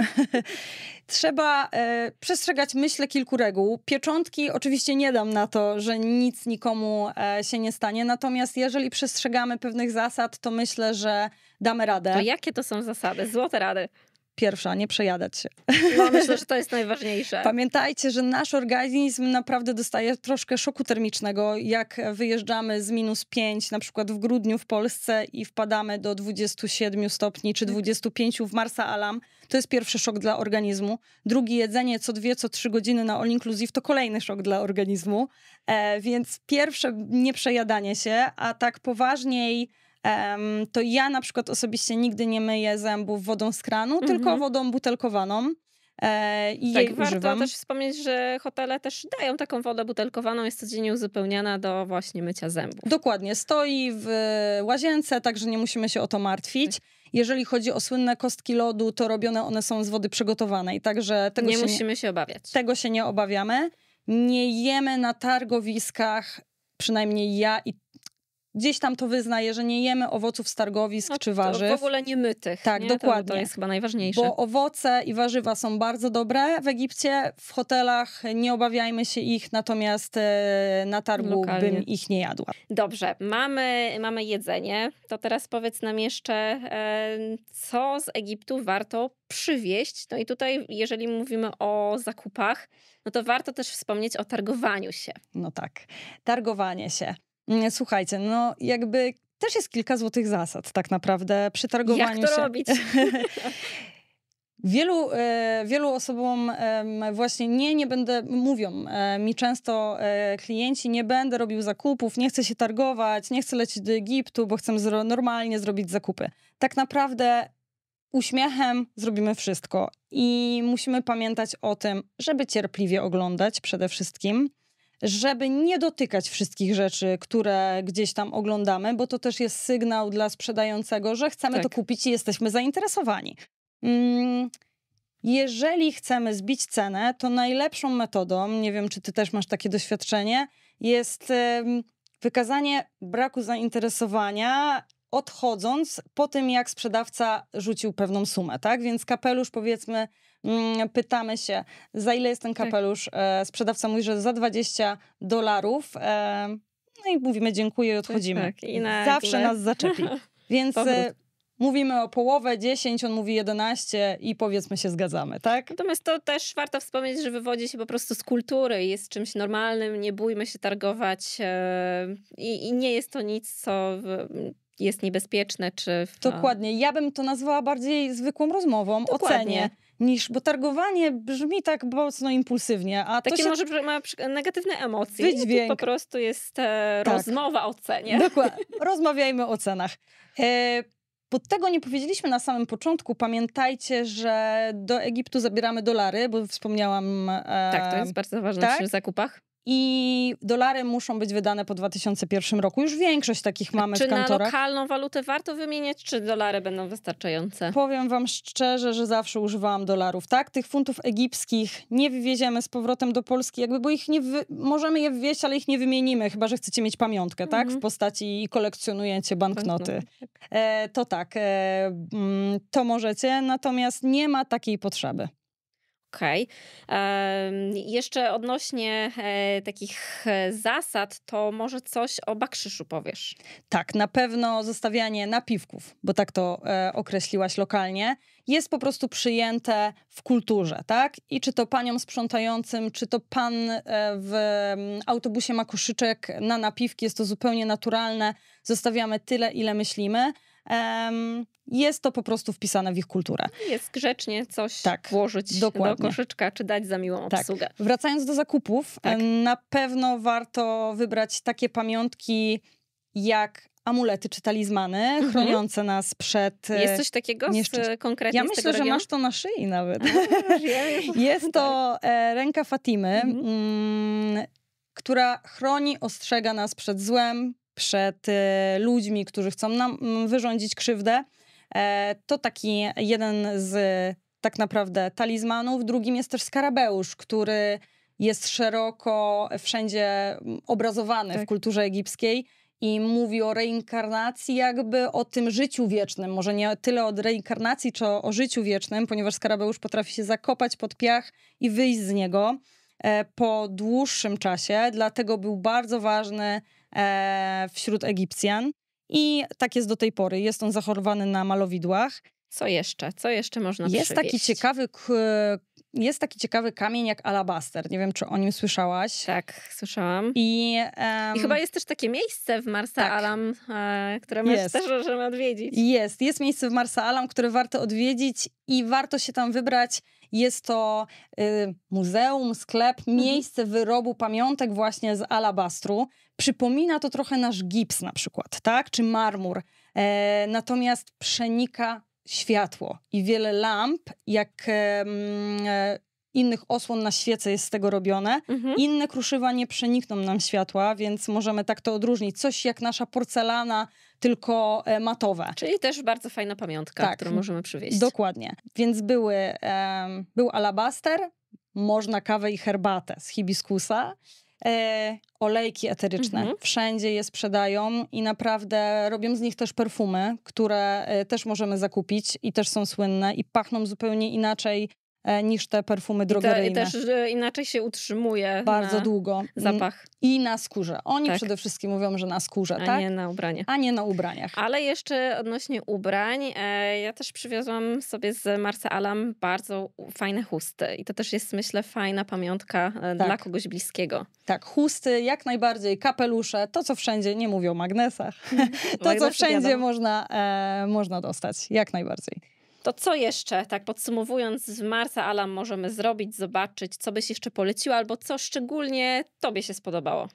Trzeba e, przestrzegać, myślę, kilku reguł. Pieczątki oczywiście nie dam na to, że nic nikomu e, się nie stanie, natomiast jeżeli przestrzegamy pewnych zasad, to myślę, że damy radę. To jakie to są zasady? Złote rady pierwsza, nie przejadać się. No, myślę, że to jest najważniejsze. Pamiętajcie, że nasz organizm naprawdę dostaje troszkę szoku termicznego, jak wyjeżdżamy z minus 5, na przykład w grudniu w Polsce i wpadamy do 27 stopni czy 25 tak. w Marsa Alam. To jest pierwszy szok dla organizmu. Drugi, jedzenie co dwie, co trzy godziny na all inclusive to kolejny szok dla organizmu. E, więc pierwsze, nie przejadanie się, a tak poważniej to ja na przykład osobiście nigdy nie myję zębów wodą z kranu, mhm. tylko wodą butelkowaną. E, I tak, warto używam. też wspomnieć, że hotele też dają taką wodę butelkowaną, jest codziennie uzupełniana do właśnie mycia zębów. Dokładnie, stoi w łazience, także nie musimy się o to martwić. Tak. Jeżeli chodzi o słynne kostki lodu, to robione one są z wody przygotowanej, także tego nie się musimy nie, się obawiać. Tego się nie obawiamy. Nie jemy na targowiskach, przynajmniej ja i gdzieś tam to wyznaje, że nie jemy owoców z targowisk no, czy warzyw. W ogóle nie mytych. Tak, nie? dokładnie. To, to, jest chyba najważniejsze. Bo owoce i warzywa są bardzo dobre w Egipcie, w hotelach nie obawiajmy się ich, natomiast e, na targu Lokalnie. bym ich nie jadła. Dobrze, mamy, mamy jedzenie, to teraz powiedz nam jeszcze, e, co z Egiptu warto przywieźć. No i tutaj, jeżeli mówimy o zakupach, no to warto też wspomnieć o targowaniu się. No tak, targowanie się. Mm, słuchajcie, no jakby też jest kilka złotych zasad tak naprawdę przy targowaniu Jak to się. robić? Wielu, e, wielu osobom właśnie nie, nie będę, mówią e, mi często e, klienci, nie będę robił zakupów, nie chcę się targować, nie chcę lecieć do Egiptu, bo chcę zro normalnie zrobić zakupy. Tak naprawdę uśmiechem zrobimy wszystko i musimy pamiętać o tym, żeby cierpliwie oglądać przede wszystkim żeby nie dotykać wszystkich rzeczy, które gdzieś tam oglądamy, bo to też jest sygnał dla sprzedającego, że chcemy tak. to kupić i jesteśmy zainteresowani. Mm. Jeżeli chcemy zbić cenę, to najlepszą metodą, nie wiem czy ty też masz takie doświadczenie, jest wykazanie braku zainteresowania odchodząc po tym, jak sprzedawca rzucił pewną sumę, tak? Więc kapelusz powiedzmy, mm, pytamy się, za ile jest ten tak. kapelusz? Tak. sprzedawca mówi, że za 20 dolarów. E, no i mówimy dziękuję i tak, odchodzimy. Tak, tak. I na, Zawsze nas zaczepi. Więc e, mówimy o połowę, 10, on mówi 11 i powiedzmy się zgadzamy, tak? Natomiast to też warto wspomnieć, że wywodzi się po prostu z kultury i jest czymś normalnym, nie bójmy się targować i, i nie jest to nic, co jest niebezpieczne, czy... W... Dokładnie. Ja bym to nazwała bardziej zwykłą rozmową, o ocenie niż, bo targowanie brzmi tak mocno impulsywnie, a Takie to się... może ma negatywne emocje. Wydźwięk. Po prostu jest e, tak. rozmowa o cenie. Dokładnie. Rozmawiajmy o cenach. E, pod tego nie powiedzieliśmy na samym początku. Pamiętajcie, że do Egiptu zabieramy dolary, bo wspomniałam. E, tak, to jest bardzo ważne tak? przy zakupach i dolary muszą być wydane po 2001 roku. Już większość takich mamy czy w kantorach. Czy na lokalną walutę warto wymieniać, czy dolary będą wystarczające? Powiem wam szczerze, że zawsze używałam dolarów, tak? Tych funtów egipskich nie wywieziemy z powrotem do Polski, jakby, bo ich nie wy... możemy je wywieźć, ale ich nie wymienimy, chyba, że chcecie mieć pamiątkę, mhm. tak? W mhm. postaci i kolekcjonujecie banknoty. Tak. E, to tak, e, mm, to możecie, natomiast nie ma takiej potrzeby. Okej. Okay. Jeszcze odnośnie e, takich e, zasad, to może coś o bakrzyszu powiesz? Tak, na pewno zostawianie napiwków, bo tak to e, określiłaś lokalnie, jest po prostu przyjęte w kulturze, tak? I czy to paniom sprzątającym, czy to pan w autobusie ma koszyczek na napiwki, jest to zupełnie naturalne. Zostawiamy tyle, ile myślimy jest to po prostu wpisane w ich kulturę. Jest grzecznie coś tak, włożyć dokładnie. do koszyczka, czy dać za miłą tak. obsługę. Wracając do zakupów, tak. na pewno warto wybrać takie pamiątki jak amulety czy talizmany mhm. chroniące nas przed. E, jest coś takiego nieszczęść... konkretnie? Ja myślę, że masz to na szyi nawet. A, Jest to tak. e, ręka Fatimy, mhm. Mm, która chroni, ostrzega nas przed złem, przed y, ludźmi, którzy chcą nam mm, wyrządzić krzywdę. E, to taki jeden z tak naprawdę talizmanów. Drugim jest też skarabeusz, który jest szeroko wszędzie mm, obrazowany tak. w kulturze egipskiej i mówi o reinkarnacji, jakby o tym życiu wiecznym. Może nie tyle od reinkarnacji, czy o życiu wiecznym, ponieważ skarabeusz potrafi się zakopać pod piach i wyjść z niego e, po dłuższym czasie. Dlatego był bardzo ważny E, wśród Egipcjan. I tak jest do tej pory. Jest on zachorowany na malowidłach. Co jeszcze? Co jeszcze można jest przywieźć? taki ciekawy Jest taki ciekawy kamień jak alabaster. Nie wiem, czy o nim słyszałaś. Tak, słyszałam. I, um, I chyba jest też takie miejsce w Marsa tak. Alam, e, też możemy odwiedzić. Jest. Jest miejsce w Marsa Alam, które warto odwiedzić i warto się tam wybrać jest to y, muzeum, sklep, mhm. miejsce wyrobu pamiątek właśnie z alabastru. Przypomina to trochę nasz gips na przykład, tak? Czy marmur. E, natomiast przenika światło i wiele lamp, jak e, e, innych osłon na świece jest z tego robione. Mhm. Inne kruszywa nie przenikną nam światła, więc możemy tak to odróżnić. Coś jak nasza porcelana tylko e, matowe. Czyli też bardzo fajna pamiątka, tak, którą możemy przywieźć. Dokładnie. Więc były, um, był alabaster, można kawę i herbatę z hibiskusa. E, olejki eteryczne. Mhm. Wszędzie je sprzedają i naprawdę robią z nich też perfumy, które e, też możemy zakupić i też są słynne i pachną zupełnie inaczej E, niż te perfumy drogeryjne. I, te, i też inaczej się utrzymuje bardzo długo zapach. I na skórze. Oni tak. przede wszystkim mówią, że na skórze, A tak? nie na ubraniach. A nie na ubraniach. Ale jeszcze odnośnie ubrań, e, ja też przywiozłam sobie z Marsa Alam bardzo fajne chusty. I to też jest, myślę, fajna pamiątka e, tak. dla kogoś bliskiego. Tak, chusty, jak najbardziej, kapelusze, to co wszędzie, nie mówię o magnesach, to co wszędzie można, e, można dostać, jak najbardziej. To co jeszcze, tak podsumowując, z Marsa Alam możemy zrobić, zobaczyć, co byś jeszcze poleciła, albo co szczególnie Tobie się spodobało?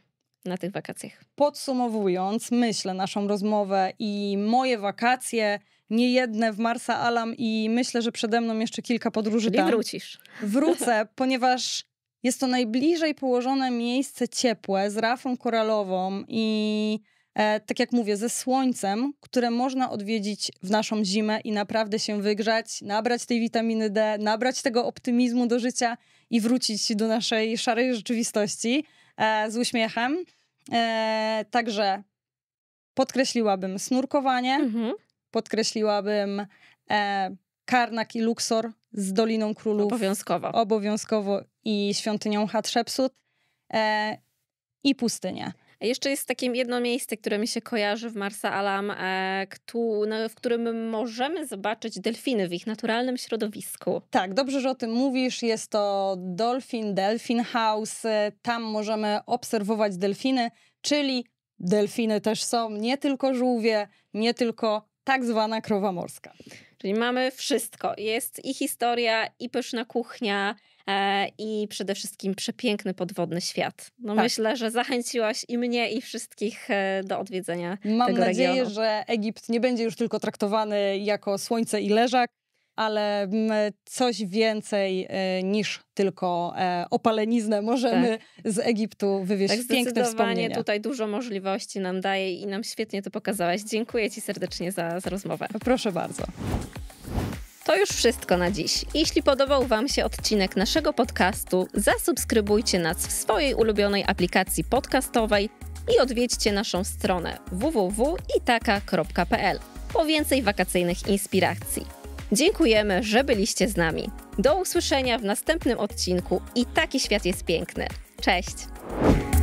Na tych wakacjach. Podsumowując, myślę naszą rozmowę i moje wakacje, niejedne w Marsa Alam, i myślę, że przede mną jeszcze kilka podróży Czyli tam. wrócisz. Wrócę, ponieważ jest to najbliżej położone miejsce ciepłe z rafą koralową i E, tak jak mówię, ze słońcem, które można odwiedzić w naszą zimę i naprawdę się wygrzać, nabrać tej witaminy D, nabrać tego optymizmu do życia i wrócić do naszej szarej rzeczywistości e, z uśmiechem. E, także podkreśliłabym snurkowanie, mhm. podkreśliłabym Karnak i Luxor z Doliną Królów. Obowiązkowo. Obowiązkowo i świątynią Hatshepsut i pustynię. Jeszcze jest takie jedno miejsce, które mi się kojarzy w Marsa Alam, e, no, w którym możemy zobaczyć delfiny w ich naturalnym środowisku. Tak, dobrze, że o tym mówisz. Jest to Dolphin, Delphin House. E, tam możemy obserwować delfiny, czyli delfiny też są nie tylko żółwie, nie tylko tak zwana krowa morska. Czyli mamy wszystko. Jest i historia, i pyszna kuchnia, E, i przede wszystkim przepiękny podwodny świat. No tak. myślę, że zachęciłaś i mnie i wszystkich e, do odwiedzenia Mam tego nadzieję, regionu. że Egipt nie będzie już tylko traktowany jako słońce i leżak, ale mm, coś więcej e, niż tylko opaleniznę możemy tak. z Egiptu wywieźć. Tak, Piękne wspomnienia. tutaj dużo możliwości nam daje i nam świetnie to pokazałaś. Dziękuję Ci serdecznie za, za rozmowę. Proszę bardzo. To już wszystko na dziś. Jeśli podobał Wam się odcinek naszego podcastu, zasubskrybujcie nas w swojej ulubionej aplikacji podcastowej i odwiedźcie naszą stronę www.itaka.pl po więcej wakacyjnych inspiracji. Dziękujemy, że byliście z nami. Do usłyszenia w następnym odcinku i taki świat jest piękny. Cześć!